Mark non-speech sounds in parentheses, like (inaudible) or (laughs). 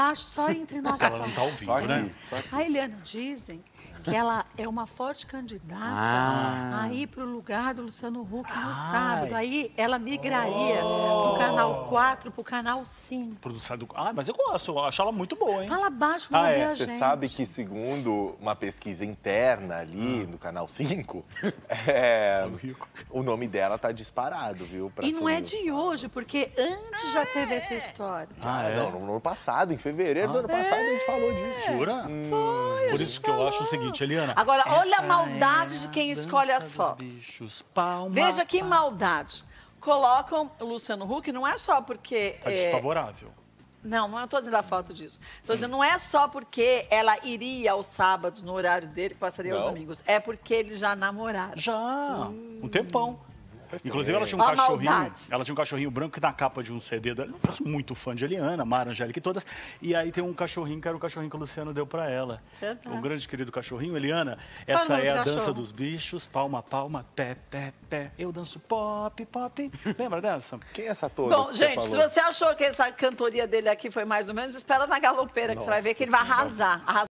baixo, só entre nós. Ela não está ouvindo, né? Aí, Eliana, dizem que ela é uma forte candidata ah. a ir para o lugar do Luciano Huck no Ai. sábado. Aí ela migraria oh. do canal 4 para o canal 5. Ah, mas eu gosto, eu acho ela muito boa, hein? Fala baixo pra ah, é. Você gente. sabe que segundo uma pesquisa interna ali ah. no canal 5, (laughs) é, o nome dela tá disparado, viu? e não é de hoje, porque antes já teve essa é. história. Ah, é? Não, no ano passado, em fevereiro do ano ah. passado, a gente falou disso. Jura? Hum. Foi, Por isso que eu acho o seguinte, Eliana. Agora, olha a é maldade é a de quem escolhe as fotos. Bichos, Veja que maldade. Colocam o Luciano Huck, não é só porque... Tá é... desfavorável. Não, não estou dizendo a foto disso. Estou dizendo, não é só porque ela iria aos sábados no horário dele, que passaria não. aos domingos. É porque eles já namoraram. Já, hum. um tempão. Inclusive, é. ela tinha um a cachorrinho. Maldade. Ela tinha um cachorrinho branco que tá na capa de um CD dela. Eu sou muito fã de Eliana, Mara, Angélica e todas. E aí tem um cachorrinho que era o cachorrinho que o Luciano deu para ela. Verdade. Um grande querido cachorrinho. Eliana, essa é a cachorro? dança dos bichos. Palma, palma, pé, pé, pé. Eu danço pop, pop. Lembra dessa? Quem é essa toda? Bom, gente, se você achou que essa cantoria dele aqui foi mais ou menos, espera na galopeira, Nossa, que você vai ver que ele vai arrasar. arrasar.